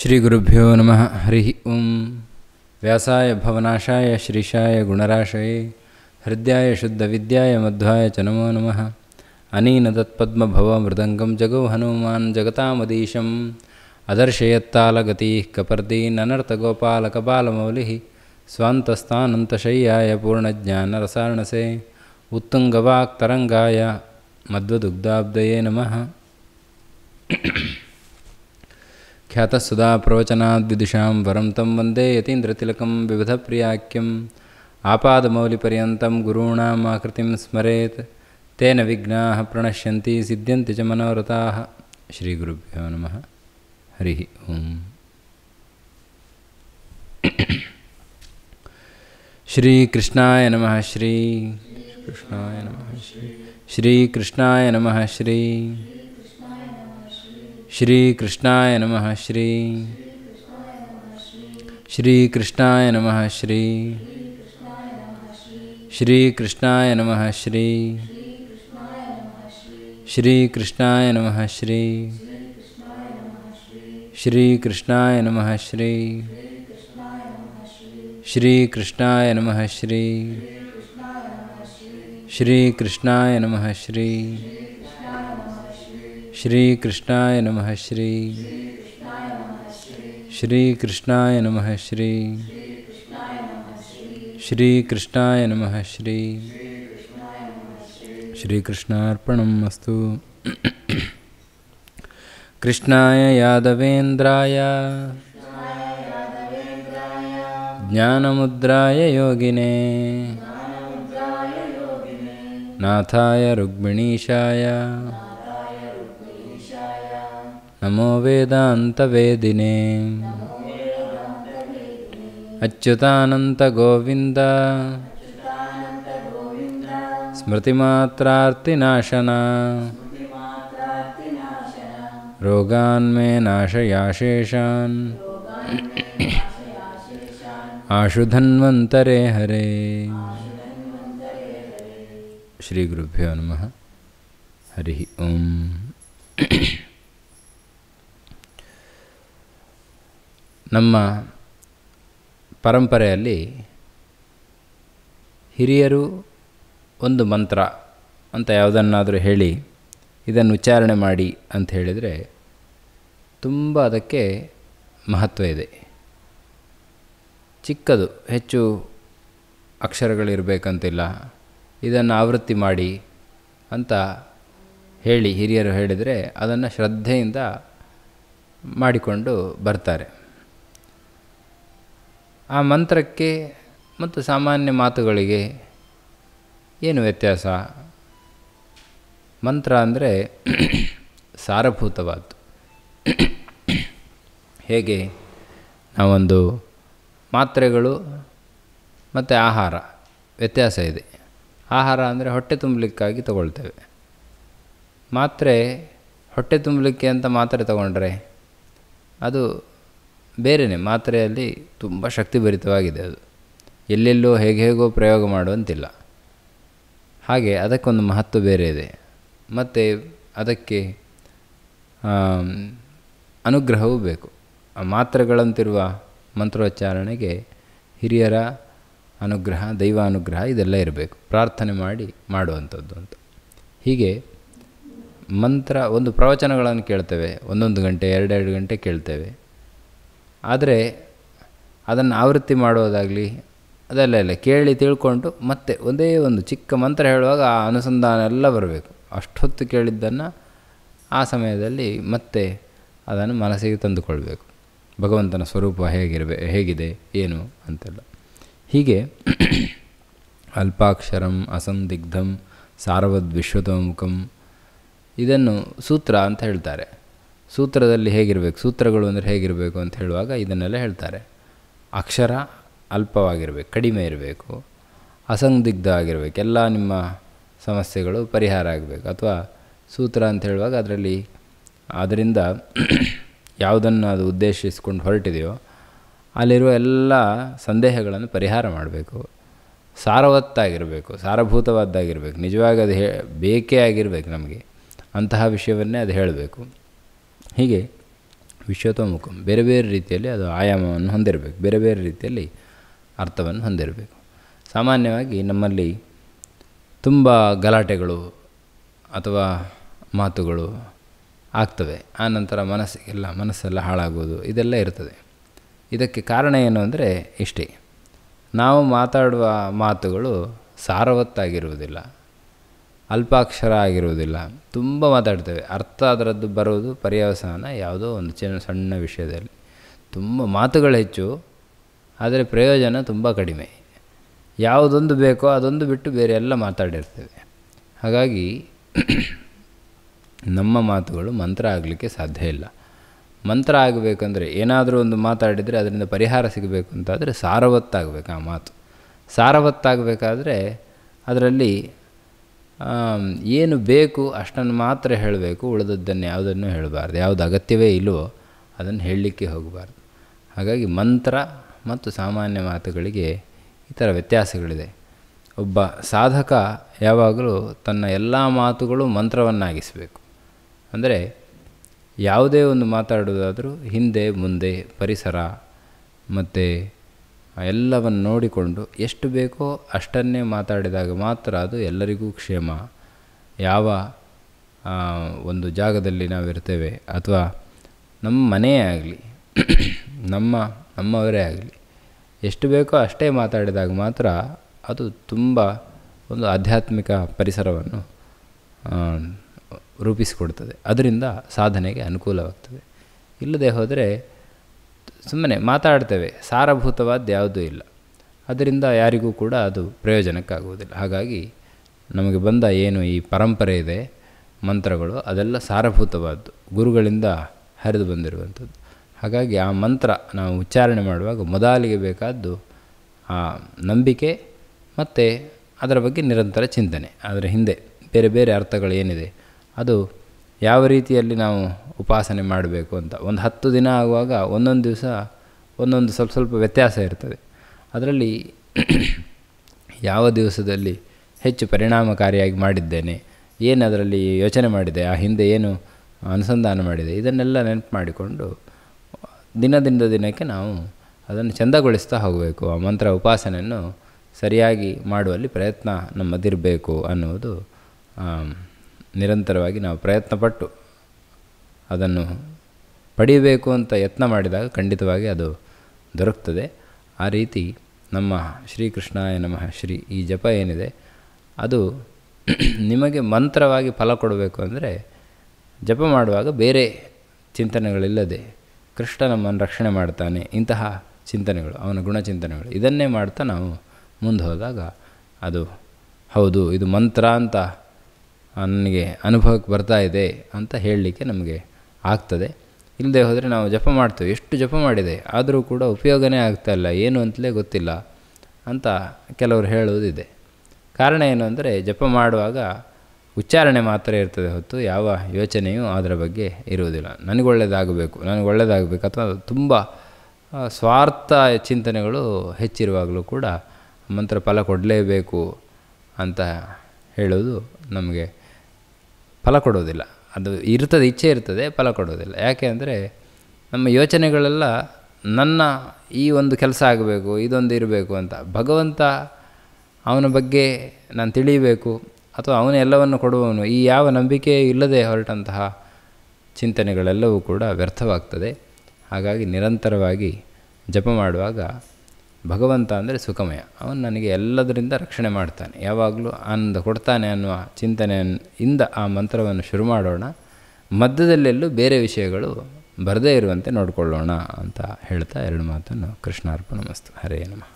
श्रीगुरुभ्यो नम हरिः ओं व्यासाय भवनाशाय श्रीशाय गुणराशये शुद्ध विद्याय मध्वाय च नमो नम अनीन नमः अनेन जगो जगौ हनुमान् जगतामदीशम् कपर्दी कपर्दीननर्तगोपालकपालमौलिः स्वान्तस्तानन्तशय्याय पूर्णज्ञानरसारणसे उत्तुङ्गवाक्तरङ्गाय मध्वदुग्धाब्दये नमः ख्यातः प्रवचना प्रवचनाद्विदिशां वरम तम वंदे यतीन्द्रतिलकं विविधप्रियाख्यम् प्रियाख्यम गुरूणाम् आकृतिं स्मरेत् तेन विघ्ना प्रणश्य सिद्ध्य च मनोरथाः श्रीगुरुभ्यो नमः हरिः ओम् श्रीकृष्णाय नमः श्रीकृष्णाय नमः श्रीकृष्णाय नमः श्री श्रीकृष्णाय नमः श्री श्रीकृष्णाय नमः श्री श्रीकृष्णाय नमः श्री श्रीकृष्णाय नमः श्री श्रीकृष्णाय नमः श्री श्रीकृष्णाय नमः श्री श्रीकृष्णाय नमः श्री श्रीकृष्णाय नमः श्री श्रीकृष्णाय नमः श्री श्रीकृष्णाय नमः श्री श्रीकृष्णार्पणम् अस्तु कृष्णाय यादवेन्द्राय ज्ञानमुद्राय योगिने नाथाय रुक्मिणीशाय नमो वेदान्तवेदिने अच्युतानन्तगोविन्द स्मृतिमात्रार्तिनाशना रोगान्मे नाशयाशेषान् आशुधन्वन्तरे हरे श्रीगुरुभ्यो नमः हरिः ओम् ನಮ್ಮ ಪರಂಪರೆಯಲ್ಲಿ ಹಿರಿಯರು ಒಂದು ಮಂತ್ರ ಅಂತ ಯಾವುದನ್ನಾದರೂ ಹೇಳಿ ಇದನ್ನು ಉಚ್ಚಾರಣೆ ಮಾಡಿ ಅಂತ ಹೇಳಿದರೆ ತುಂಬ ಅದಕ್ಕೆ ಮಹತ್ವ ಇದೆ ಚಿಕ್ಕದು ಹೆಚ್ಚು ಅಕ್ಷರಗಳಿರಬೇಕಂತಿಲ್ಲ ಇದನ್ನು ಆವೃತ್ತಿ ಮಾಡಿ ಅಂತ ಹೇಳಿ ಹಿರಿಯರು ಹೇಳಿದರೆ ಅದನ್ನು ಶ್ರದ್ಧೆಯಿಂದ ಮಾಡಿಕೊಂಡು ಬರ್ತಾರೆ ಆ ಮಂತ್ರಕ್ಕೆ ಮತ್ತು ಸಾಮಾನ್ಯ ಮಾತುಗಳಿಗೆ ಏನು ವ್ಯತ್ಯಾಸ ಮಂತ್ರ ಅಂದರೆ ಸಾರಭೂತವಾದ್ದು ಹೇಗೆ ನಾವೊಂದು ಮಾತ್ರೆಗಳು ಮತ್ತು ಆಹಾರ ವ್ಯತ್ಯಾಸ ಇದೆ ಆಹಾರ ಅಂದರೆ ಹೊಟ್ಟೆ ತುಂಬಲಿಕ್ಕಾಗಿ ತಗೊಳ್ತೇವೆ ಮಾತ್ರೆ ಹೊಟ್ಟೆ ತುಂಬಲಿಕ್ಕೆ ಅಂತ ಮಾತ್ರೆ ತಗೊಂಡ್ರೆ ಅದು ಬೇರೆಯೇ ಮಾತ್ರೆಯಲ್ಲಿ ತುಂಬ ಶಕ್ತಿಭರಿತವಾಗಿದೆ ಅದು ಎಲ್ಲೆಲ್ಲೋ ಹೇಗೆ ಹೇಗೋ ಪ್ರಯೋಗ ಮಾಡುವಂತಿಲ್ಲ ಹಾಗೆ ಅದಕ್ಕೊಂದು ಮಹತ್ವ ಬೇರೆ ಇದೆ ಮತ್ತು ಅದಕ್ಕೆ ಅನುಗ್ರಹವೂ ಬೇಕು ಆ ಮಾತ್ರೆಗಳಂತಿರುವ ಮಂತ್ರೋಚ್ಚಾರಣೆಗೆ ಹಿರಿಯರ ಅನುಗ್ರಹ ದೈವ ಅನುಗ್ರಹ ಇದೆಲ್ಲ ಇರಬೇಕು ಪ್ರಾರ್ಥನೆ ಮಾಡಿ ಮಾಡುವಂಥದ್ದು ಅಂತ ಹೀಗೆ ಮಂತ್ರ ಒಂದು ಪ್ರವಚನಗಳನ್ನು ಕೇಳ್ತೇವೆ ಒಂದೊಂದು ಗಂಟೆ ಎರಡೆರಡು ಗಂಟೆ ಕೇಳ್ತೇವೆ ಆದರೆ ಅದನ್ನು ಆವೃತ್ತಿ ಮಾಡೋದಾಗಲಿ ಅದೆಲ್ಲ ಇಲ್ಲ ಕೇಳಿ ತಿಳ್ಕೊಂಡು ಮತ್ತೆ ಒಂದೇ ಒಂದು ಚಿಕ್ಕ ಮಂತ್ರ ಹೇಳುವಾಗ ಆ ಅನುಸಂಧಾನ ಎಲ್ಲ ಬರಬೇಕು ಅಷ್ಟೊತ್ತು ಕೇಳಿದ್ದನ್ನು ಆ ಸಮಯದಲ್ಲಿ ಮತ್ತೆ ಅದನ್ನು ಮನಸ್ಸಿಗೆ ತಂದುಕೊಳ್ಬೇಕು ಭಗವಂತನ ಸ್ವರೂಪ ಹೇಗಿರಬೇ ಹೇಗಿದೆ ಏನು ಅಂತೆಲ್ಲ ಹೀಗೆ ಅಲ್ಪಾಕ್ಷರಂ ಅಸಂದಿಗ್ಧಂ ಸಾರವದ್ ಇದನ್ನು ಸೂತ್ರ ಅಂತ ಹೇಳ್ತಾರೆ ಸೂತ್ರದಲ್ಲಿ ಹೇಗಿರಬೇಕು ಸೂತ್ರಗಳು ಅಂದರೆ ಹೇಗಿರಬೇಕು ಅಂತ ಹೇಳುವಾಗ ಇದನ್ನೆಲ್ಲ ಹೇಳ್ತಾರೆ ಅಕ್ಷರ ಅಲ್ಪವಾಗಿರಬೇಕು ಕಡಿಮೆ ಇರಬೇಕು ಅಸಂದಿಗ್ಧ ಆಗಿರಬೇಕು ಎಲ್ಲ ನಿಮ್ಮ ಸಮಸ್ಯೆಗಳು ಪರಿಹಾರ ಆಗಬೇಕು ಅಥವಾ ಸೂತ್ರ ಅಂತ ಹೇಳುವಾಗ ಅದರಲ್ಲಿ ಅದರಿಂದ ಯಾವುದನ್ನು ಅದು ಉದ್ದೇಶಿಸ್ಕೊಂಡು ಹೊರಟಿದೆಯೋ ಅಲ್ಲಿರುವ ಎಲ್ಲ ಸಂದೇಹಗಳನ್ನು ಪರಿಹಾರ ಮಾಡಬೇಕು ಸಾರವತ್ತಾಗಿರಬೇಕು ಸಾರಭೂತವಾದ್ದಾಗಿರಬೇಕು ನಿಜವಾಗಿ ಅದು ಹೇ ಬೇಕೇ ಆಗಿರಬೇಕು ನಮಗೆ ಅಂತಹ ವಿಷಯವನ್ನೇ ಅದು ಹೇಳಬೇಕು ಹೀಗೆ ವಿಶ್ವತೋಮುಖಂ ಬೇರೆ ಬೇರೆ ರೀತಿಯಲ್ಲಿ ಅದು ಆಯಾಮವನ್ನು ಹೊಂದಿರಬೇಕು ಬೇರೆ ಬೇರೆ ರೀತಿಯಲ್ಲಿ ಅರ್ಥವನ್ನು ಹೊಂದಿರಬೇಕು ಸಾಮಾನ್ಯವಾಗಿ ನಮ್ಮಲ್ಲಿ ತುಂಬ ಗಲಾಟೆಗಳು ಅಥವಾ ಮಾತುಗಳು ಆಗ್ತವೆ ಆನಂತರ ಮನಸ್ಸಿಗೆಲ್ಲ ಮನಸ್ಸೆಲ್ಲ ಹಾಳಾಗೋದು ಇದೆಲ್ಲ ಇರ್ತದೆ ಇದಕ್ಕೆ ಕಾರಣ ಏನು ಅಂದರೆ ಇಷ್ಟೇ ನಾವು ಮಾತಾಡುವ ಮಾತುಗಳು ಸಾರವತ್ತಾಗಿರುವುದಿಲ್ಲ ಅಲ್ಪಾಕ್ಷರ ಆಗಿರುವುದಿಲ್ಲ ತುಂಬ ಮಾತಾಡ್ತೇವೆ ಅರ್ಥ ಅದರದ್ದು ಬರೋದು ಪರ್ಯವಸಾನ ಯಾವುದೋ ಒಂದು ಚಿನ್ನ ಸಣ್ಣ ವಿಷಯದಲ್ಲಿ ತುಂಬ ಮಾತುಗಳು ಹೆಚ್ಚು ಆದರೆ ಪ್ರಯೋಜನ ತುಂಬ ಕಡಿಮೆ ಯಾವುದೊಂದು ಬೇಕೋ ಅದೊಂದು ಬಿಟ್ಟು ಬೇರೆ ಎಲ್ಲ ಮಾತಾಡಿರ್ತೇವೆ ಹಾಗಾಗಿ ನಮ್ಮ ಮಾತುಗಳು ಮಂತ್ರ ಆಗಲಿಕ್ಕೆ ಸಾಧ್ಯ ಇಲ್ಲ ಮಂತ್ರ ಆಗಬೇಕಂದ್ರೆ ಏನಾದರೂ ಒಂದು ಮಾತಾಡಿದರೆ ಅದರಿಂದ ಪರಿಹಾರ ಸಿಗಬೇಕು ಅಂತಾದರೆ ಸಾರವತ್ತಾಗಬೇಕು ಆ ಮಾತು ಸಾರವತ್ತಾಗಬೇಕಾದ್ರೆ ಅದರಲ್ಲಿ ಏನು ಬೇಕು ಅಷ್ಟನ್ನು ಮಾತ್ರ ಹೇಳಬೇಕು ಉಳಿದದ್ದನ್ನು ಯಾವುದನ್ನು ಹೇಳಬಾರ್ದು ಯಾವುದು ಅಗತ್ಯವೇ ಇಲ್ಲವೋ ಅದನ್ನು ಹೇಳಲಿಕ್ಕೆ ಹೋಗಬಾರ್ದು ಹಾಗಾಗಿ ಮಂತ್ರ ಮತ್ತು ಸಾಮಾನ್ಯ ಮಾತುಗಳಿಗೆ ಈ ಥರ ವ್ಯತ್ಯಾಸಗಳಿದೆ ಒಬ್ಬ ಸಾಧಕ ಯಾವಾಗಲೂ ತನ್ನ ಎಲ್ಲ ಮಾತುಗಳು ಮಂತ್ರವನ್ನಾಗಿಸಬೇಕು ಅಂದರೆ ಯಾವುದೇ ಒಂದು ಮಾತಾಡೋದಾದರೂ ಹಿಂದೆ ಮುಂದೆ ಪರಿಸರ ಮತ್ತು ಎಲ್ಲವನ್ನು ನೋಡಿಕೊಂಡು ಎಷ್ಟು ಬೇಕೋ ಅಷ್ಟನ್ನೇ ಮಾತಾಡಿದಾಗ ಮಾತ್ರ ಅದು ಎಲ್ಲರಿಗೂ ಕ್ಷೇಮ ಯಾವ ಒಂದು ಜಾಗದಲ್ಲಿ ನಾವಿರ್ತೇವೆ ಅಥವಾ ನಮ್ಮ ಮನೆಯೇ ಆಗಲಿ ನಮ್ಮ ನಮ್ಮವರೇ ಆಗಲಿ ಎಷ್ಟು ಬೇಕೋ ಅಷ್ಟೇ ಮಾತಾಡಿದಾಗ ಮಾತ್ರ ಅದು ತುಂಬ ಒಂದು ಆಧ್ಯಾತ್ಮಿಕ ಪರಿಸರವನ್ನು ರೂಪಿಸಿಕೊಡ್ತದೆ ಅದರಿಂದ ಸಾಧನೆಗೆ ಅನುಕೂಲವಾಗ್ತದೆ ಇಲ್ಲದೆ ಹೋದರೆ ಸುಮ್ಮನೆ ಮಾತಾಡ್ತೇವೆ ಸಾರಭೂತವಾದ ಯಾವುದೂ ಇಲ್ಲ ಅದರಿಂದ ಯಾರಿಗೂ ಕೂಡ ಅದು ಪ್ರಯೋಜನಕ್ಕಾಗುವುದಿಲ್ಲ ಹಾಗಾಗಿ ನಮಗೆ ಬಂದ ಏನು ಈ ಪರಂಪರೆ ಇದೆ ಮಂತ್ರಗಳು ಅದೆಲ್ಲ ಸಾರಭೂತವಾದ್ದು ಗುರುಗಳಿಂದ ಹರಿದು ಬಂದಿರುವಂಥದ್ದು ಹಾಗಾಗಿ ಆ ಮಂತ್ರ ನಾವು ಉಚ್ಚಾರಣೆ ಮಾಡುವಾಗ ಮೊದಲಿಗೆ ಬೇಕಾದ್ದು ಆ ನಂಬಿಕೆ ಮತ್ತು ಅದರ ಬಗ್ಗೆ ನಿರಂತರ ಚಿಂತನೆ ಅದರ ಹಿಂದೆ ಬೇರೆ ಬೇರೆ ಅರ್ಥಗಳು ಏನಿದೆ ಅದು ಯಾವ ರೀತಿಯಲ್ಲಿ ನಾವು ಉಪಾಸನೆ ಮಾಡಬೇಕು ಅಂತ ಒಂದು ಹತ್ತು ದಿನ ಆಗುವಾಗ ಒಂದೊಂದು ದಿವಸ ಒಂದೊಂದು ಸ್ವಲ್ಪ ಸ್ವಲ್ಪ ವ್ಯತ್ಯಾಸ ಇರ್ತದೆ ಅದರಲ್ಲಿ ಯಾವ ದಿವಸದಲ್ಲಿ ಹೆಚ್ಚು ಪರಿಣಾಮಕಾರಿಯಾಗಿ ಮಾಡಿದ್ದೇನೆ ಏನು ಅದರಲ್ಲಿ ಯೋಚನೆ ಮಾಡಿದೆ ಆ ಹಿಂದೆ ಏನು ಅನುಸಂಧಾನ ಮಾಡಿದೆ ಇದನ್ನೆಲ್ಲ ನೆನಪು ಮಾಡಿಕೊಂಡು ದಿನದಿಂದ ದಿನಕ್ಕೆ ನಾವು ಅದನ್ನು ಚಂದಗೊಳಿಸ್ತಾ ಹೋಗಬೇಕು ಆ ಮಂತ್ರ ಉಪಾಸನೆಯನ್ನು ಸರಿಯಾಗಿ ಮಾಡುವಲ್ಲಿ ಪ್ರಯತ್ನ ನಮ್ಮದಿರಬೇಕು ಅನ್ನುವುದು ನಿರಂತರವಾಗಿ ನಾವು ಪ್ರಯತ್ನಪಟ್ಟು ಅದನ್ನು ಪಡೆಯಬೇಕು ಅಂತ ಯತ್ನ ಮಾಡಿದಾಗ ಖಂಡಿತವಾಗಿ ಅದು ದೊರಕ್ತದೆ ಆ ರೀತಿ ನಮ್ಮ ಶ್ರೀಕೃಷ್ಣಾಯ ನಮಃ ಶ್ರೀ ಈ ಜಪ ಏನಿದೆ ಅದು ನಿಮಗೆ ಮಂತ್ರವಾಗಿ ಫಲ ಕೊಡಬೇಕು ಅಂದರೆ ಜಪ ಮಾಡುವಾಗ ಬೇರೆ ಚಿಂತನೆಗಳಿಲ್ಲದೆ ಕೃಷ್ಣ ನಮ್ಮನ್ನು ರಕ್ಷಣೆ ಮಾಡ್ತಾನೆ ಇಂತಹ ಚಿಂತನೆಗಳು ಅವನ ಗುಣಚಿಂತನೆಗಳು ಇದನ್ನೇ ಮಾಡ್ತಾ ನಾವು ಮುಂದೆ ಹೋದಾಗ ಅದು ಹೌದು ಇದು ಮಂತ್ರ ಅಂತ ನನಗೆ ಅನುಭವಕ್ಕೆ ಬರ್ತಾ ಇದೆ ಅಂತ ಹೇಳಲಿಕ್ಕೆ ನಮಗೆ ಆಗ್ತದೆ ಇಲ್ಲದೆ ಹೋದರೆ ನಾವು ಜಪ ಮಾಡ್ತೇವೆ ಎಷ್ಟು ಜಪ ಮಾಡಿದೆ ಆದರೂ ಕೂಡ ಉಪಯೋಗನೇ ಇಲ್ಲ ಏನು ಅಂತಲೇ ಗೊತ್ತಿಲ್ಲ ಅಂತ ಕೆಲವರು ಹೇಳುವುದಿದೆ ಕಾರಣ ಏನು ಅಂದರೆ ಜಪ ಮಾಡುವಾಗ ಉಚ್ಚಾರಣೆ ಮಾತ್ರ ಇರ್ತದೆ ಹೊತ್ತು ಯಾವ ಯೋಚನೆಯೂ ಅದರ ಬಗ್ಗೆ ಇರುವುದಿಲ್ಲ ನನಗೆ ಒಳ್ಳೆಯದಾಗಬೇಕು ನನಗೆ ಒಳ್ಳೆಯದಾಗಬೇಕು ಅಥವಾ ತುಂಬ ಸ್ವಾರ್ಥ ಚಿಂತನೆಗಳು ಹೆಚ್ಚಿರುವಾಗಲೂ ಕೂಡ ಮಂತ್ರ ಫಲ ಕೊಡಲೇಬೇಕು ಅಂತ ಹೇಳೋದು ನಮಗೆ ಫಲ ಕೊಡೋದಿಲ್ಲ ಅದು ಇರ್ತದೆ ಇಚ್ಛೆ ಇರ್ತದೆ ಫಲ ಕೊಡೋದಿಲ್ಲ ಯಾಕೆ ಅಂದರೆ ನಮ್ಮ ಯೋಚನೆಗಳೆಲ್ಲ ನನ್ನ ಈ ಒಂದು ಕೆಲಸ ಆಗಬೇಕು ಇದೊಂದು ಇರಬೇಕು ಅಂತ ಭಗವಂತ ಅವನ ಬಗ್ಗೆ ನಾನು ತಿಳಿಯಬೇಕು ಅಥವಾ ಅವನ ಎಲ್ಲವನ್ನು ಕೊಡುವವನು ಈ ಯಾವ ನಂಬಿಕೆ ಇಲ್ಲದೆ ಹೊರಟಂತಹ ಚಿಂತನೆಗಳೆಲ್ಲವೂ ಕೂಡ ವ್ಯರ್ಥವಾಗ್ತದೆ ಹಾಗಾಗಿ ನಿರಂತರವಾಗಿ ಜಪ ಮಾಡುವಾಗ ಭಗವಂತ ಅಂದರೆ ಸುಖಮಯ ಅವನು ನನಗೆ ಎಲ್ಲದರಿಂದ ರಕ್ಷಣೆ ಮಾಡ್ತಾನೆ ಯಾವಾಗಲೂ ಆನಂದ ಕೊಡ್ತಾನೆ ಅನ್ನುವ ಚಿಂತನೆಯಿಂದ ಆ ಮಂತ್ರವನ್ನು ಶುರು ಮಾಡೋಣ ಮಧ್ಯದಲ್ಲೆಲ್ಲೂ ಬೇರೆ ವಿಷಯಗಳು ಬರದೇ ಇರುವಂತೆ ನೋಡಿಕೊಳ್ಳೋಣ ಅಂತ ಹೇಳ್ತಾ ಎರಡು ಮಾತನ್ನು ಕೃಷ್ಣಾರ್ಪಣ ಮಸ್ತು ಹರೇ ನಮಃ